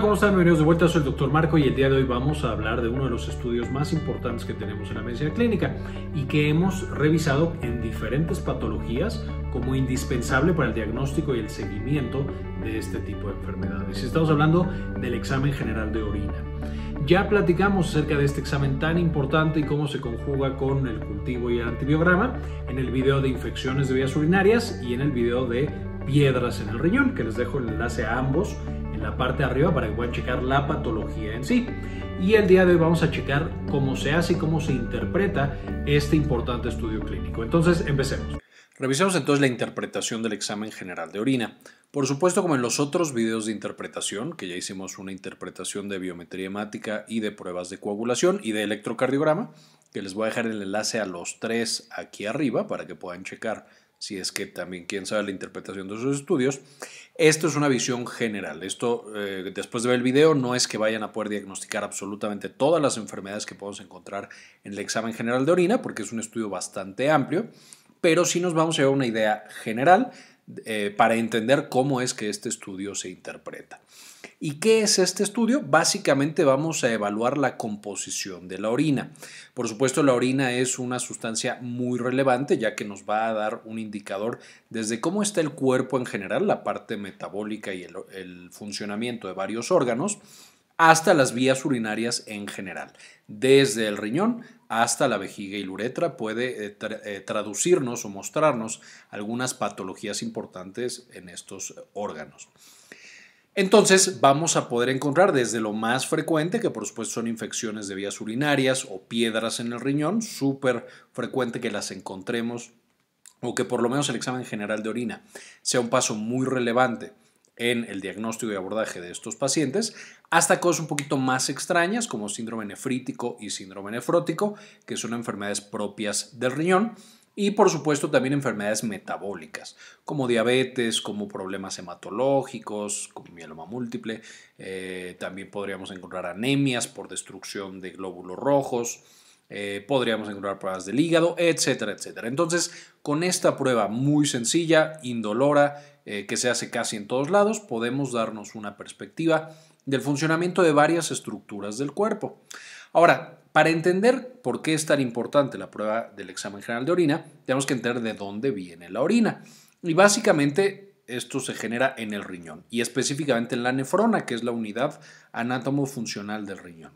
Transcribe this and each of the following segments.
¿Cómo están? Bienvenidos de vuelta, soy el doctor Marco y el día de hoy vamos a hablar de uno de los estudios más importantes que tenemos en la medicina clínica y que hemos revisado en diferentes patologías como indispensable para el diagnóstico y el seguimiento de este tipo de enfermedades. Estamos hablando del examen general de orina. Ya platicamos acerca de este examen tan importante y cómo se conjuga con el cultivo y el antibiograma en el video de infecciones de vías urinarias y en el video de piedras en el riñón, que les dejo el enlace a ambos en la parte de arriba para que puedan checar la patología en sí. Y el día de hoy vamos a checar cómo se hace y cómo se interpreta este importante estudio clínico. Entonces, empecemos. Revisemos entonces la interpretación del examen general de orina. Por supuesto, como en los otros videos de interpretación, que ya hicimos una interpretación de biometría hemática y de pruebas de coagulación y de electrocardiograma, que les voy a dejar el enlace a los tres aquí arriba para que puedan checar si es que también quién sabe la interpretación de sus estudios. Esto es una visión general. Esto, eh, después de ver el video, no es que vayan a poder diagnosticar absolutamente todas las enfermedades que podemos encontrar en el examen general de orina, porque es un estudio bastante amplio, pero sí nos vamos a llevar una idea general eh, para entender cómo es que este estudio se interpreta. ¿Y qué es este estudio? Básicamente vamos a evaluar la composición de la orina. Por supuesto, la orina es una sustancia muy relevante ya que nos va a dar un indicador desde cómo está el cuerpo en general, la parte metabólica y el funcionamiento de varios órganos, hasta las vías urinarias en general, desde el riñón hasta la vejiga y la uretra puede eh, eh, traducirnos o mostrarnos algunas patologías importantes en estos órganos. Entonces vamos a poder encontrar desde lo más frecuente, que por supuesto son infecciones de vías urinarias o piedras en el riñón, súper frecuente que las encontremos o que por lo menos el examen general de orina sea un paso muy relevante en el diagnóstico y abordaje de estos pacientes, hasta cosas un poquito más extrañas como síndrome nefrítico y síndrome nefrótico, que son enfermedades propias del riñón, y por supuesto también enfermedades metabólicas, como diabetes, como problemas hematológicos, como mieloma múltiple, eh, también podríamos encontrar anemias por destrucción de glóbulos rojos, eh, podríamos encontrar pruebas del hígado, etcétera, etcétera. Entonces, con esta prueba muy sencilla, indolora, eh, que se hace casi en todos lados, podemos darnos una perspectiva del funcionamiento de varias estructuras del cuerpo. Ahora, para entender por qué es tan importante la prueba del examen general de orina, tenemos que entender de dónde viene la orina. Y básicamente esto se genera en el riñón y específicamente en la nefrona, que es la unidad anátomo-funcional del riñón.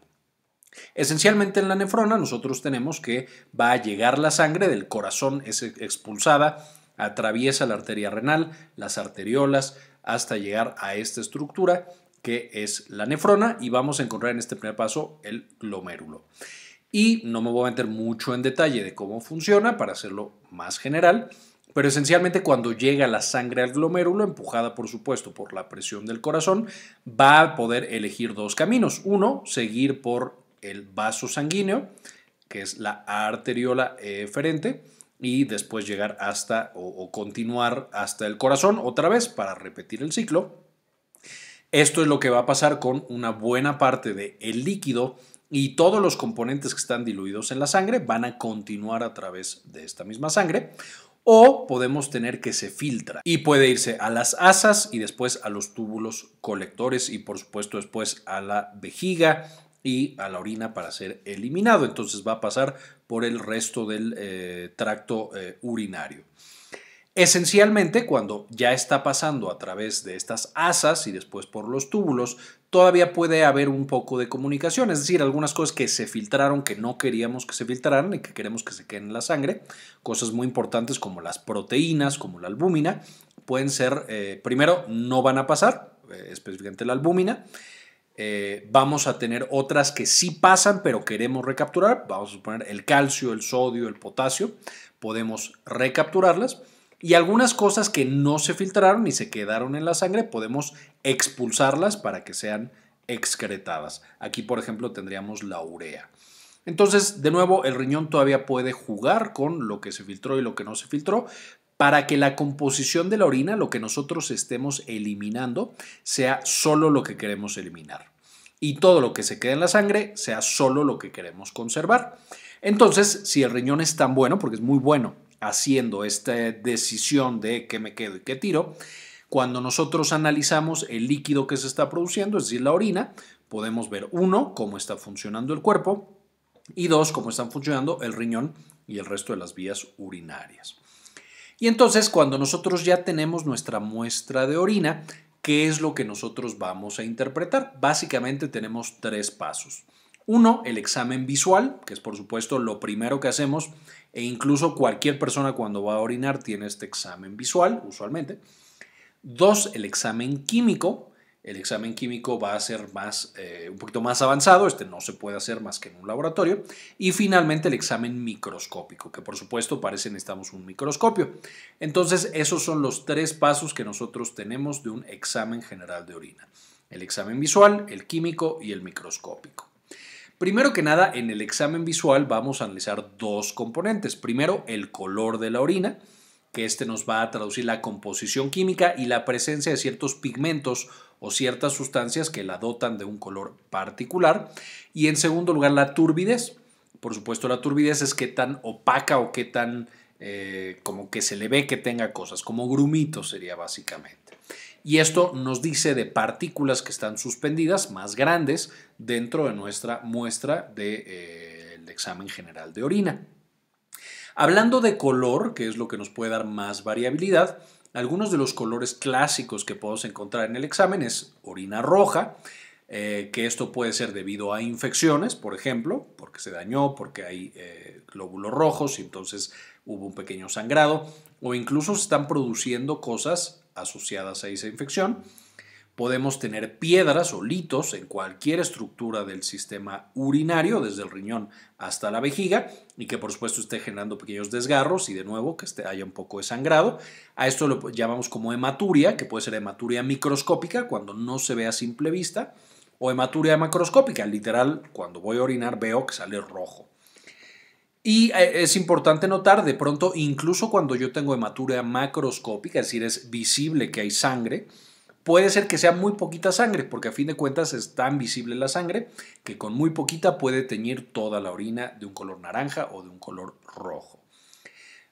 Esencialmente en la nefrona nosotros tenemos que va a llegar la sangre del corazón, es expulsada Atraviesa la arteria renal, las arteriolas, hasta llegar a esta estructura que es la nefrona y vamos a encontrar en este primer paso el glomérulo. Y no me voy a meter mucho en detalle de cómo funciona para hacerlo más general, pero esencialmente cuando llega la sangre al glomérulo, empujada por supuesto por la presión del corazón, va a poder elegir dos caminos. Uno, seguir por el vaso sanguíneo, que es la arteriola eferente, eh, y después llegar hasta o, continuar hasta el corazón otra vez para repetir el ciclo. Esto es lo que va a pasar con una buena parte del el líquido y todos los componentes que están diluidos en la sangre van a continuar a través de esta misma sangre o podemos tener que se filtra y puede irse a las asas y después a los túbulos colectores y por supuesto después a la vejiga y a la orina para ser eliminado. Entonces va a pasar por el resto del eh, tracto eh, urinario. Esencialmente, cuando ya está pasando a través de estas asas y después por los túbulos, todavía puede haber un poco de comunicación, es decir, algunas cosas que se filtraron que no queríamos que se filtraran y que queremos que se queden en la sangre, cosas muy importantes como las proteínas, como la albúmina, pueden ser, eh, primero, no van a pasar, específicamente la albúmina, eh, vamos a tener otras que sí pasan, pero queremos recapturar. Vamos a poner el calcio, el sodio, el potasio. Podemos recapturarlas. Y algunas cosas que no se filtraron y se quedaron en la sangre, podemos expulsarlas para que sean excretadas. Aquí, por ejemplo, tendríamos la urea. Entonces, de nuevo, el riñón todavía puede jugar con lo que se filtró y lo que no se filtró, para que la composición de la orina, lo que nosotros estemos eliminando, sea solo lo que queremos eliminar y todo lo que se quede en la sangre sea solo lo que queremos conservar. Entonces, si el riñón es tan bueno, porque es muy bueno haciendo esta decisión de qué me quedo y qué tiro, cuando nosotros analizamos el líquido que se está produciendo, es decir, la orina, podemos ver, uno, cómo está funcionando el cuerpo y dos, cómo están funcionando el riñón y el resto de las vías urinarias. Y entonces, cuando nosotros ya tenemos nuestra muestra de orina, qué es lo que nosotros vamos a interpretar. Básicamente tenemos tres pasos. Uno, el examen visual, que es por supuesto lo primero que hacemos, e incluso cualquier persona cuando va a orinar tiene este examen visual, usualmente. Dos, el examen químico, el examen químico va a ser más, eh, un poquito más avanzado, este no se puede hacer más que en un laboratorio, y finalmente el examen microscópico, que por supuesto parece necesitamos un microscopio. Entonces, esos son los tres pasos que nosotros tenemos de un examen general de orina, el examen visual, el químico y el microscópico. Primero que nada, en el examen visual vamos a analizar dos componentes. Primero, el color de la orina, que este nos va a traducir la composición química y la presencia de ciertos pigmentos o ciertas sustancias que la dotan de un color particular. Y en segundo lugar, la turbidez. Por supuesto, la turbidez es qué tan opaca o qué tan eh, como que se le ve que tenga cosas, como grumito sería básicamente. Y esto nos dice de partículas que están suspendidas más grandes dentro de nuestra muestra del de, eh, examen general de orina. Hablando de color, que es lo que nos puede dar más variabilidad, algunos de los colores clásicos que podemos encontrar en el examen es orina roja, eh, que esto puede ser debido a infecciones, por ejemplo, porque se dañó, porque hay eh, glóbulos rojos y entonces hubo un pequeño sangrado, o incluso se están produciendo cosas asociadas a esa infección. Podemos tener piedras o litos en cualquier estructura del sistema urinario, desde el riñón hasta la vejiga, y que por supuesto esté generando pequeños desgarros y de nuevo que esté, haya un poco de sangrado. A esto lo llamamos como hematuria, que puede ser hematuria microscópica cuando no se ve a simple vista, o hematuria macroscópica, literal, cuando voy a orinar veo que sale rojo. Y eh, es importante notar, de pronto, incluso cuando yo tengo hematuria macroscópica, es decir, es visible que hay sangre, Puede ser que sea muy poquita sangre, porque a fin de cuentas es tan visible la sangre que con muy poquita puede teñir toda la orina de un color naranja o de un color rojo.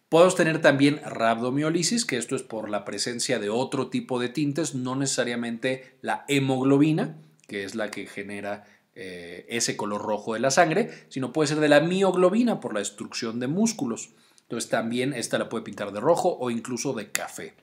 Podemos tener también rabdomiolisis, que esto es por la presencia de otro tipo de tintes, no necesariamente la hemoglobina, que es la que genera eh, ese color rojo de la sangre, sino puede ser de la mioglobina por la destrucción de músculos. Entonces también esta la puede pintar de rojo o incluso de café.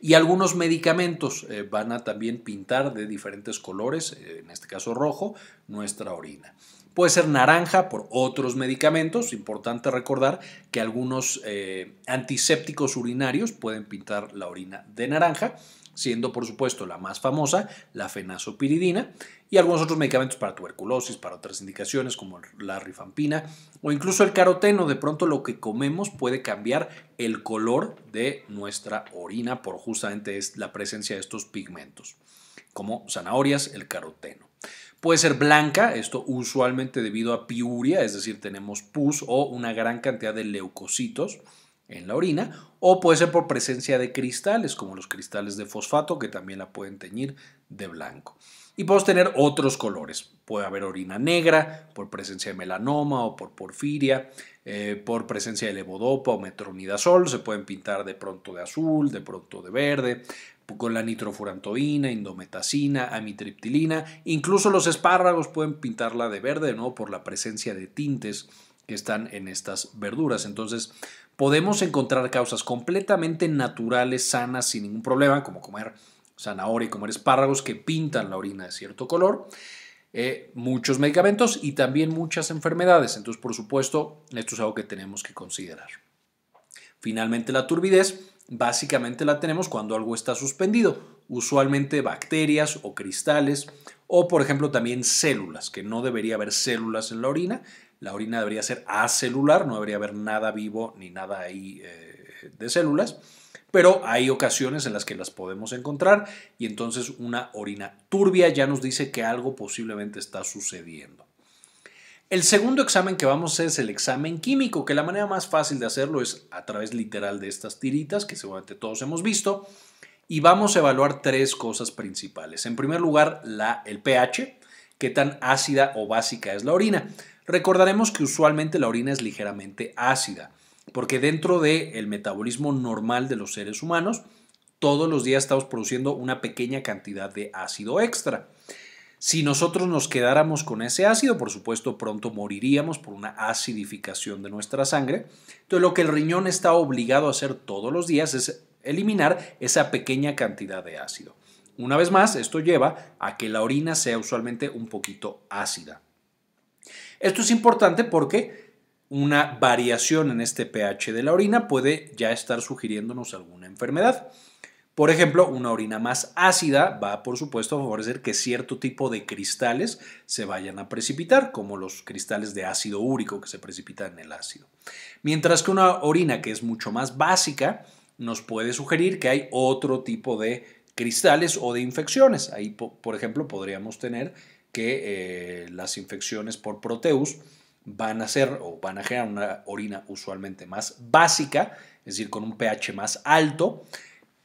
Y algunos medicamentos eh, van a también pintar de diferentes colores, eh, en este caso rojo, nuestra orina. Puede ser naranja por otros medicamentos. Importante recordar que algunos eh, antisépticos urinarios pueden pintar la orina de naranja, siendo por supuesto la más famosa la fenazopiridina y algunos otros medicamentos para tuberculosis, para otras indicaciones como la rifampina o incluso el caroteno. De pronto lo que comemos puede cambiar el color de nuestra orina por justamente la presencia de estos pigmentos, como zanahorias, el caroteno. Puede ser blanca, esto usualmente debido a piuria, es decir, tenemos pus o una gran cantidad de leucocitos en la orina o puede ser por presencia de cristales, como los cristales de fosfato, que también la pueden teñir de blanco. Y podemos tener otros colores. Puede haber orina negra por presencia de melanoma o por porfiria, eh, por presencia de levodopa o metronidazol. Se pueden pintar de pronto de azul, de pronto de verde, con la nitrofurantoína, indometacina, amitriptilina. Incluso los espárragos pueden pintarla de verde, no por la presencia de tintes que están en estas verduras. Entonces, podemos encontrar causas completamente naturales, sanas, sin ningún problema, como comer zanahoria y comer espárragos que pintan la orina de cierto color, eh, muchos medicamentos y también muchas enfermedades. Entonces, por supuesto, esto es algo que tenemos que considerar. Finalmente, la turbidez básicamente la tenemos cuando algo está suspendido, usualmente bacterias o cristales o, por ejemplo, también células, que no debería haber células en la orina, la orina debería ser acelular, no debería haber nada vivo ni nada ahí eh, de células, pero hay ocasiones en las que las podemos encontrar y entonces una orina turbia ya nos dice que algo posiblemente está sucediendo. El segundo examen que vamos a hacer es el examen químico, que la manera más fácil de hacerlo es a través literal de estas tiritas que seguramente todos hemos visto y vamos a evaluar tres cosas principales. En primer lugar, la, el pH, qué tan ácida o básica es la orina. Recordaremos que usualmente la orina es ligeramente ácida, porque dentro del metabolismo normal de los seres humanos, todos los días estamos produciendo una pequeña cantidad de ácido extra. Si nosotros nos quedáramos con ese ácido, por supuesto, pronto moriríamos por una acidificación de nuestra sangre. Entonces, lo que el riñón está obligado a hacer todos los días es eliminar esa pequeña cantidad de ácido. Una vez más, esto lleva a que la orina sea usualmente un poquito ácida. Esto es importante porque una variación en este pH de la orina puede ya estar sugiriéndonos alguna enfermedad. Por ejemplo, una orina más ácida va, por supuesto, a favorecer que cierto tipo de cristales se vayan a precipitar, como los cristales de ácido úrico que se precipitan en el ácido. Mientras que una orina que es mucho más básica nos puede sugerir que hay otro tipo de cristales o de infecciones. Ahí, por ejemplo, podríamos tener que eh, las infecciones por Proteus van a ser o van a generar una orina usualmente más básica, es decir, con un pH más alto.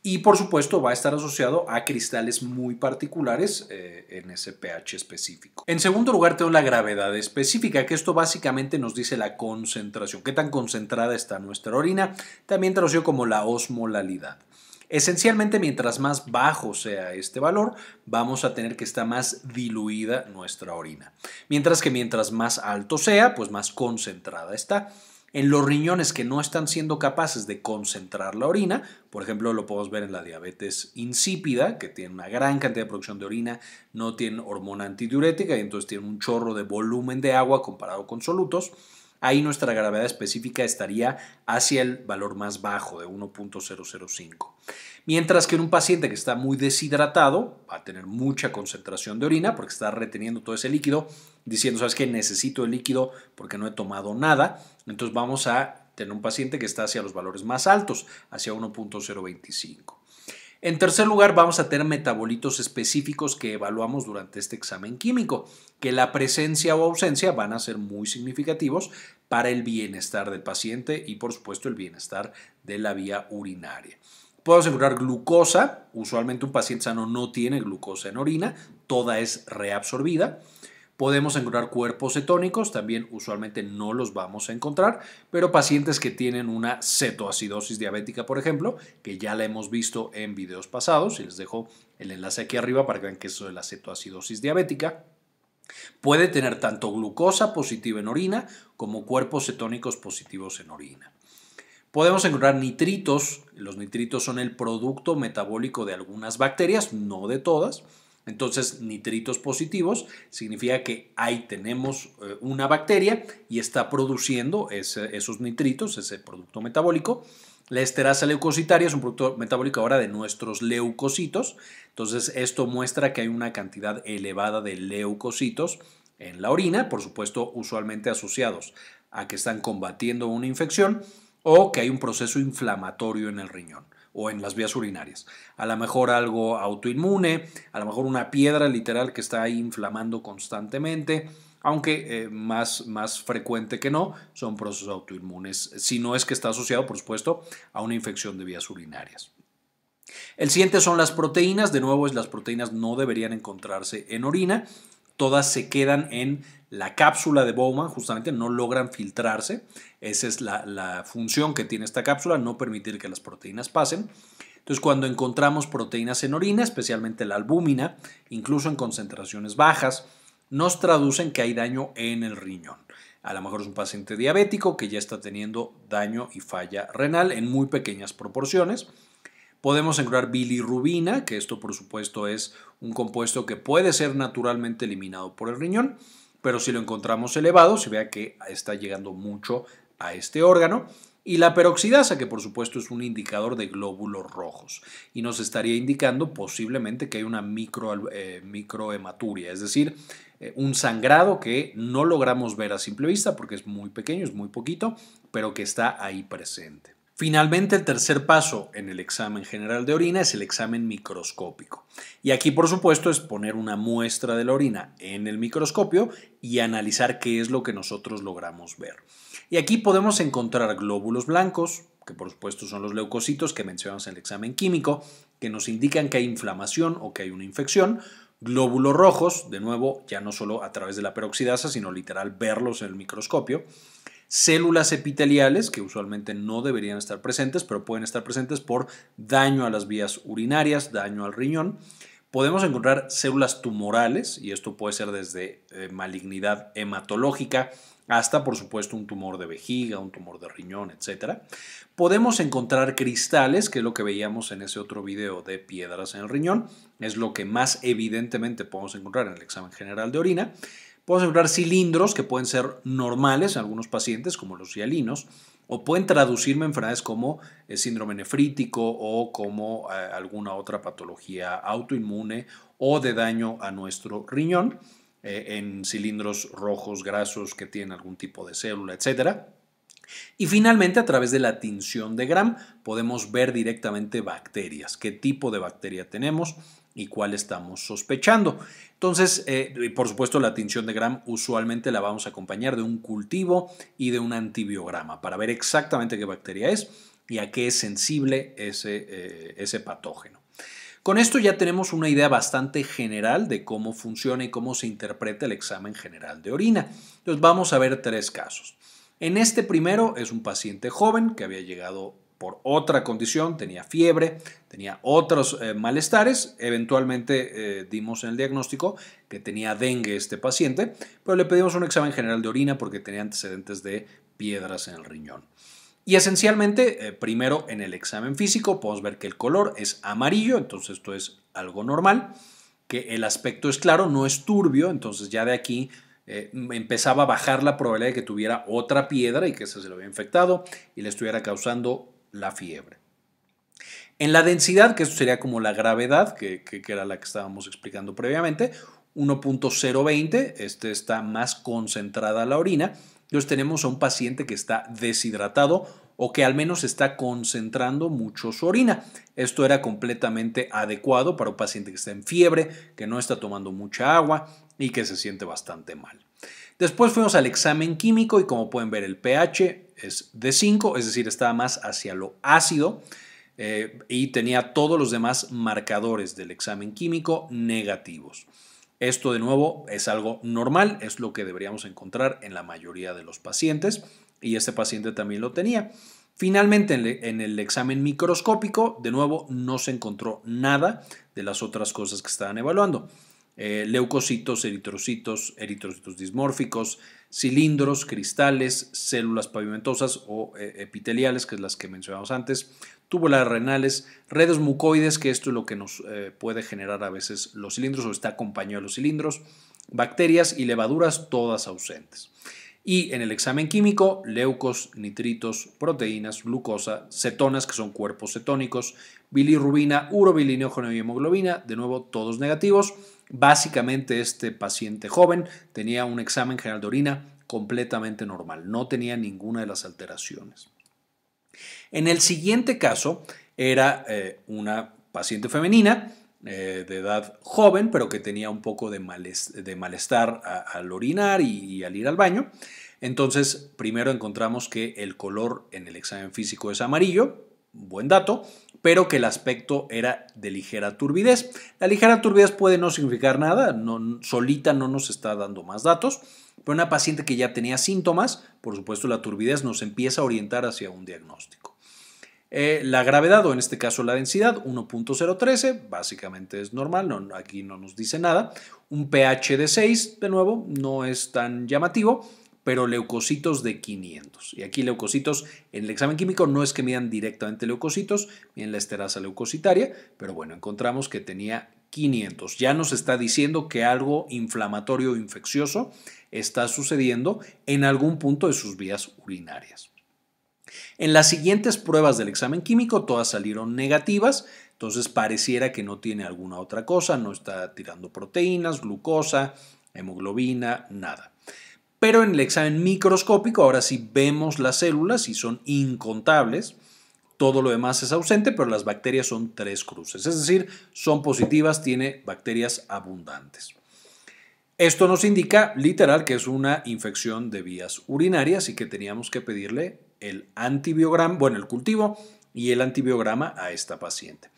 Y por supuesto va a estar asociado a cristales muy particulares eh, en ese pH específico. En segundo lugar tengo la gravedad específica, que esto básicamente nos dice la concentración, qué tan concentrada está nuestra orina, también traducido como la osmolalidad. Esencialmente, mientras más bajo sea este valor, vamos a tener que está más diluida nuestra orina. Mientras que mientras más alto sea, pues más concentrada está. En los riñones que no están siendo capaces de concentrar la orina, por ejemplo, lo podemos ver en la diabetes insípida, que tiene una gran cantidad de producción de orina, no tiene hormona antidiurética y entonces tiene un chorro de volumen de agua comparado con solutos. Ahí nuestra gravedad específica estaría hacia el valor más bajo de 1.005. Mientras que en un paciente que está muy deshidratado va a tener mucha concentración de orina porque está reteniendo todo ese líquido, diciendo, sabes que necesito el líquido porque no he tomado nada. Entonces vamos a tener un paciente que está hacia los valores más altos, hacia 1.025. En tercer lugar, vamos a tener metabolitos específicos que evaluamos durante este examen químico, que la presencia o ausencia van a ser muy significativos para el bienestar del paciente y, por supuesto, el bienestar de la vía urinaria. Puedo asegurar glucosa, usualmente un paciente sano no tiene glucosa en orina, toda es reabsorbida. Podemos encontrar cuerpos cetónicos, también usualmente no los vamos a encontrar, pero pacientes que tienen una cetoacidosis diabética, por ejemplo, que ya la hemos visto en videos pasados, y les dejo el enlace aquí arriba para que vean que eso de la cetoacidosis diabética, Puede tener tanto glucosa positiva en orina como cuerpos cetónicos positivos en orina. Podemos encontrar nitritos. Los nitritos son el producto metabólico de algunas bacterias, no de todas. Entonces, nitritos positivos significa que ahí tenemos eh, una bacteria y está produciendo esos nitritos, ese producto metabólico. La esterasa leucocitaria es un producto metabólico ahora de nuestros leucocitos. Entonces, esto muestra que hay una cantidad elevada de leucocitos en la orina, por supuesto, usualmente asociados a que están combatiendo una infección o que hay un proceso inflamatorio en el riñón o en las vías urinarias. A lo mejor algo autoinmune, a lo mejor una piedra literal que está inflamando constantemente, aunque eh, más, más frecuente que no son procesos autoinmunes, si no es que está asociado, por supuesto, a una infección de vías urinarias. El siguiente son las proteínas. De nuevo, las proteínas no deberían encontrarse en orina. Todas se quedan en la cápsula de Bowman justamente no logran filtrarse. Esa es la, función que tiene esta cápsula, no permitir que las proteínas pasen. Entonces, cuando encontramos proteínas en orina, especialmente la albúmina, incluso en concentraciones bajas, nos traducen que hay daño en el riñón. A lo mejor es un paciente diabético que ya está teniendo daño y falla renal en muy pequeñas proporciones. Podemos encontrar bilirrubina, que esto por supuesto es un compuesto que puede ser naturalmente eliminado por el riñón pero si lo encontramos elevado, se vea que está llegando mucho a este órgano. Y la peroxidasa, que por supuesto es un indicador de glóbulos rojos, y nos estaría indicando posiblemente que hay una micro, eh, microhematuria, es decir, eh, un sangrado que no logramos ver a simple vista porque es muy pequeño, es muy poquito, pero que está ahí presente. Finalmente, el tercer paso en el examen general de orina es el examen microscópico. Y aquí, por supuesto, es poner una muestra de la orina en el microscopio y analizar qué es lo que nosotros logramos ver. Y aquí podemos encontrar glóbulos blancos, que por supuesto son los leucocitos que mencionamos en el examen químico, que nos indican que hay inflamación o que hay una infección, glóbulos rojos, de nuevo, ya no solo a través de la peroxidasa, sino literal verlos en el microscopio, células epiteliales que usualmente no deberían estar presentes, pero pueden estar presentes por daño a las vías urinarias, daño al riñón. Podemos encontrar células tumorales, y esto puede ser desde eh, malignidad hematológica hasta, por supuesto, un tumor de vejiga, un tumor de riñón, etc. Podemos encontrar cristales, que es lo que veíamos en ese otro video de piedras en el riñón, es lo que más evidentemente podemos encontrar en el examen general de orina. Puedo observar cilindros que pueden ser normales en algunos pacientes, como los hialinos, o pueden traducirme en enfermedades como eh, síndrome nefrítico o como eh, alguna otra patología autoinmune o de daño a nuestro riñón eh, en cilindros rojos grasos que tienen algún tipo de célula, etcétera. Y finalmente, a través de la tinción de Gram, podemos ver directamente bacterias, qué tipo de bacteria tenemos, y cuál estamos sospechando. Entonces, eh, por supuesto, la tinción de Gram usualmente la vamos a acompañar de un cultivo y de un antibiograma para ver exactamente qué bacteria es y a qué es sensible ese, eh, ese patógeno. Con esto ya tenemos una idea bastante general de cómo funciona y cómo se interpreta el examen general de orina. Entonces vamos a ver tres casos. En este primero es un paciente joven que había llegado por otra condición, tenía fiebre, tenía otros eh, malestares. Eventualmente eh, dimos en el diagnóstico que tenía dengue este paciente, pero le pedimos un examen general de orina porque tenía antecedentes de piedras en el riñón. Y esencialmente, eh, primero en el examen físico podemos ver que el color es amarillo, entonces esto es algo normal, que el aspecto es claro, no es turbio, entonces ya de aquí empezaba a bajar la probabilidad de que tuviera otra piedra y que esa se lo había infectado y le estuviera causando la fiebre. En la densidad, que eso sería como la gravedad, que, era la que estábamos explicando previamente, 1.020, este está más concentrada la orina. Entonces tenemos a un paciente que está deshidratado o que al menos está concentrando mucho su orina. Esto era completamente adecuado para un paciente que está en fiebre, que no está tomando mucha agua y que se siente bastante mal. Después fuimos al examen químico y como pueden ver el pH es de 5, es decir, estaba más hacia lo ácido eh, y tenía todos los demás marcadores del examen químico negativos. Esto de nuevo es algo normal, es lo que deberíamos encontrar en la mayoría de los pacientes y este paciente también lo tenía. Finalmente, en el examen microscópico, de nuevo, no se encontró nada de las otras cosas que estaban evaluando. Eh, leucocitos, eritrocitos, eritrocitos dismórficos, cilindros, cristales, células pavimentosas o eh, epiteliales, que es las que mencionamos antes, túbulas renales, redes mucoides, que esto es lo que nos eh, puede generar a veces los cilindros o está acompañado de los cilindros, bacterias y levaduras, todas ausentes. Y en el examen químico, leucos, nitritos, proteínas, glucosa, cetonas, que son cuerpos cetónicos, bilirrubina, urobilinógeno y hemoglobina, de nuevo todos negativos Básicamente este paciente joven tenía un examen general de orina completamente normal, no tenía ninguna de las alteraciones. En el siguiente caso era eh, una paciente femenina eh, de edad joven, pero que tenía un poco de, malestar, al orinar y, y al ir al baño. Entonces, primero encontramos que el color en el examen físico es amarillo, buen dato, pero que el aspecto era de ligera turbidez. La ligera turbidez puede no significar nada, no, solita no nos está dando más datos, pero una paciente que ya tenía síntomas, por supuesto la turbidez nos empieza a orientar hacia un diagnóstico. Eh, la gravedad o en este caso la densidad 1.013 básicamente es normal, aquí no nos dice nada. Un pH de 6 de nuevo no es tan llamativo pero leucocitos de 500. Y aquí leucocitos en el examen químico no es que midan directamente leucocitos, miden la esterasa leucocitaria, pero bueno, encontramos que tenía 500. Ya nos está diciendo que algo inflamatorio o infeccioso está sucediendo en algún punto de sus vías urinarias. En las siguientes pruebas del examen químico todas salieron negativas, entonces pareciera que no tiene alguna otra cosa, no está tirando proteínas, glucosa, hemoglobina, nada. Pero en el examen microscópico, ahora sí vemos las células y son incontables. Todo lo demás es ausente, pero las bacterias son tres cruces. Es decir, son positivas, tiene bacterias abundantes. Esto nos indica literal que es una infección de vías urinarias y que teníamos que pedirle el antibiograma, bueno, el cultivo y el antibiograma a esta paciente.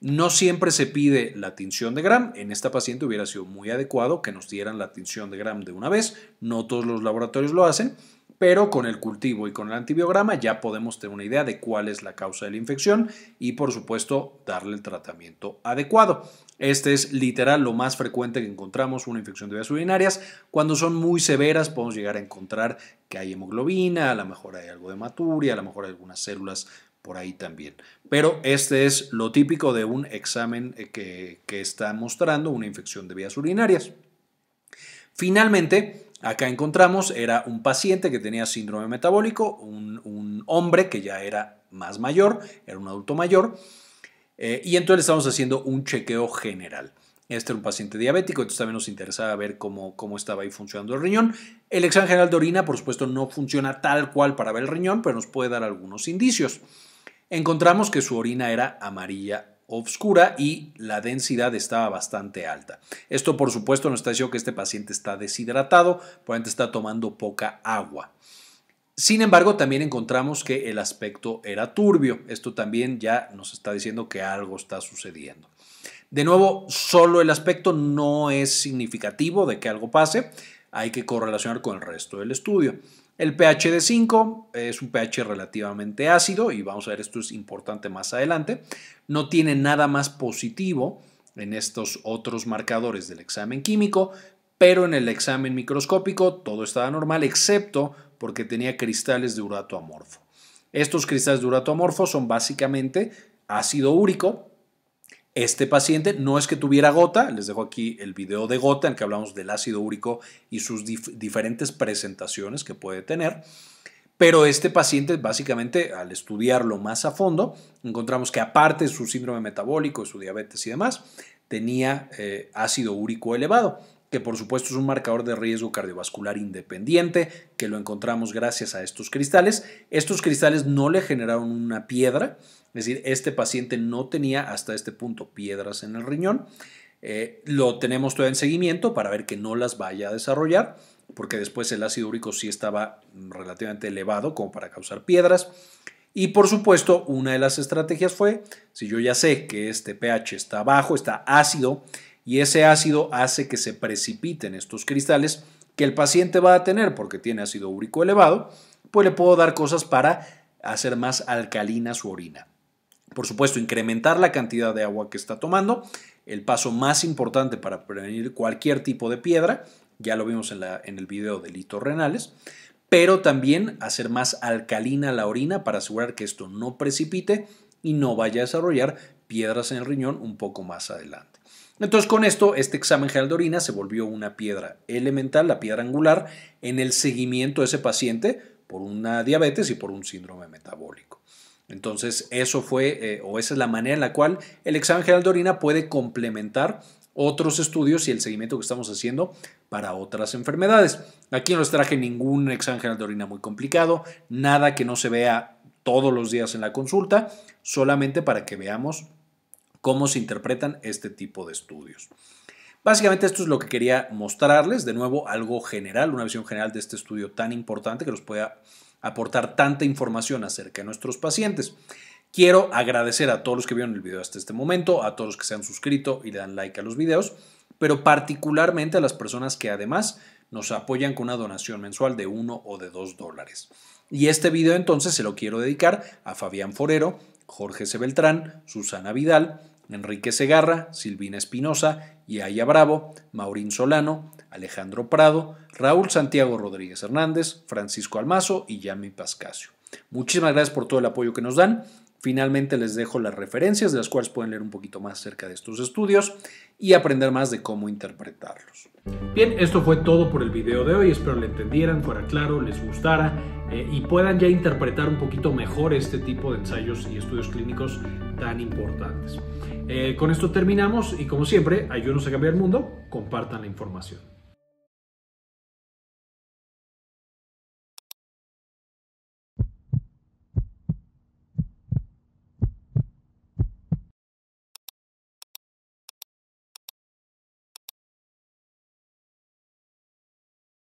No siempre se pide la tinción de Gram. En esta paciente hubiera sido muy adecuado que nos dieran la tinción de Gram de una vez. No todos los laboratorios lo hacen, pero con el cultivo y con el antibiograma ya podemos tener una idea de cuál es la causa de la infección y, por supuesto, darle el tratamiento adecuado. Este es literal lo más frecuente que encontramos una infección de vías urinarias. Cuando son muy severas podemos llegar a encontrar que hay hemoglobina, a lo mejor hay algo de hematuria, a lo mejor hay algunas células por ahí también. Pero este es lo típico de un examen eh, que, está mostrando una infección de vías urinarias. Finalmente, Acá encontramos, era un paciente que tenía síndrome metabólico, un, hombre que ya era más mayor, era un adulto mayor, eh, y entonces le estamos haciendo un chequeo general. Este era un paciente diabético, entonces también nos interesaba ver cómo, cómo estaba ahí funcionando el riñón. El examen general de orina, por supuesto, no funciona tal cual para ver el riñón, pero nos puede dar algunos indicios encontramos que su orina era amarilla oscura y la densidad estaba bastante alta. Esto, por supuesto, nos está diciendo que este paciente está deshidratado, probablemente está tomando poca agua. Sin embargo, también encontramos que el aspecto era turbio. Esto también ya nos está diciendo que algo está sucediendo. De nuevo, solo el aspecto no es significativo de que algo pase, hay que correlacionar con el resto del estudio. El pH de 5 es un pH relativamente ácido y vamos a ver esto es importante más adelante. No tiene nada más positivo en estos otros marcadores del examen químico, pero en el examen microscópico todo estaba normal excepto porque tenía cristales de urato amorfo. Estos cristales de urato amorfo son básicamente ácido úrico este paciente no es que tuviera gota, les dejo aquí el video de gota en el que hablamos del ácido úrico y sus diferentes presentaciones que puede tener. Pero este paciente, básicamente, al estudiarlo más a fondo, encontramos que aparte de su síndrome metabólico, su diabetes y demás, tenía eh, ácido úrico elevado que por supuesto es un marcador de riesgo cardiovascular independiente, que lo encontramos gracias a estos cristales. Estos cristales no le generaron una piedra, es decir, este paciente no tenía hasta este punto piedras en el riñón. Eh, lo tenemos todavía en seguimiento para ver que no las vaya a desarrollar, porque después el ácido úrico sí estaba relativamente elevado como para causar piedras. Y por supuesto, una de las estrategias fue, si yo ya sé que este pH está bajo, está ácido, y ese ácido hace que se precipiten estos cristales que el paciente va a tener porque tiene ácido úrico elevado, pues le puedo dar cosas para hacer más alcalina su orina. Por supuesto, incrementar la cantidad de agua que está tomando, el paso más importante para prevenir cualquier tipo de piedra, ya lo vimos en, en el video de litos renales, pero también hacer más alcalina la orina para asegurar que esto no precipite y no vaya a desarrollar piedras en el riñón un poco más adelante. Entonces con esto, este examen general de orina se volvió una piedra elemental, la piedra angular, en el seguimiento de ese paciente por una diabetes y por un síndrome metabólico. Entonces, eso fue, eh, o esa es la manera en la cual el examen general de orina puede complementar otros estudios y el seguimiento que estamos haciendo para otras enfermedades. Aquí no les traje ningún examen general de orina muy complicado, nada que no se vea todos los días en la consulta, solamente para que veamos cómo se interpretan este tipo de estudios. Básicamente esto es lo que quería mostrarles, de nuevo algo general, una visión general de este estudio tan importante que nos pueda aportar tanta información acerca de nuestros pacientes. Quiero agradecer a todos los que vieron el video hasta este momento, a todos los que se han suscrito y le dan like a los videos, pero particularmente a las personas que además nos apoyan con una donación mensual de uno o de dos dólares. Y este video entonces se lo quiero dedicar a Fabián Forero, Jorge C. Beltrán, Susana Vidal, Enrique Segarra, Silvina Espinosa, Yaya Bravo, Maurín Solano, Alejandro Prado, Raúl Santiago Rodríguez Hernández, Francisco Almazo y Yami Pascasio. Muchísimas gracias por todo el apoyo que nos dan. Finalmente les dejo las referencias de las cuales pueden leer un poquito más acerca de estos estudios y aprender más de cómo interpretarlos. Bien, esto fue todo por el video de hoy. Espero le entendieran, fuera claro, les gustara eh, y puedan ya interpretar un poquito mejor este tipo de ensayos y estudios clínicos tan importantes. Eh, con esto terminamos y como siempre, ayúdenos a cambiar el mundo, compartan la información.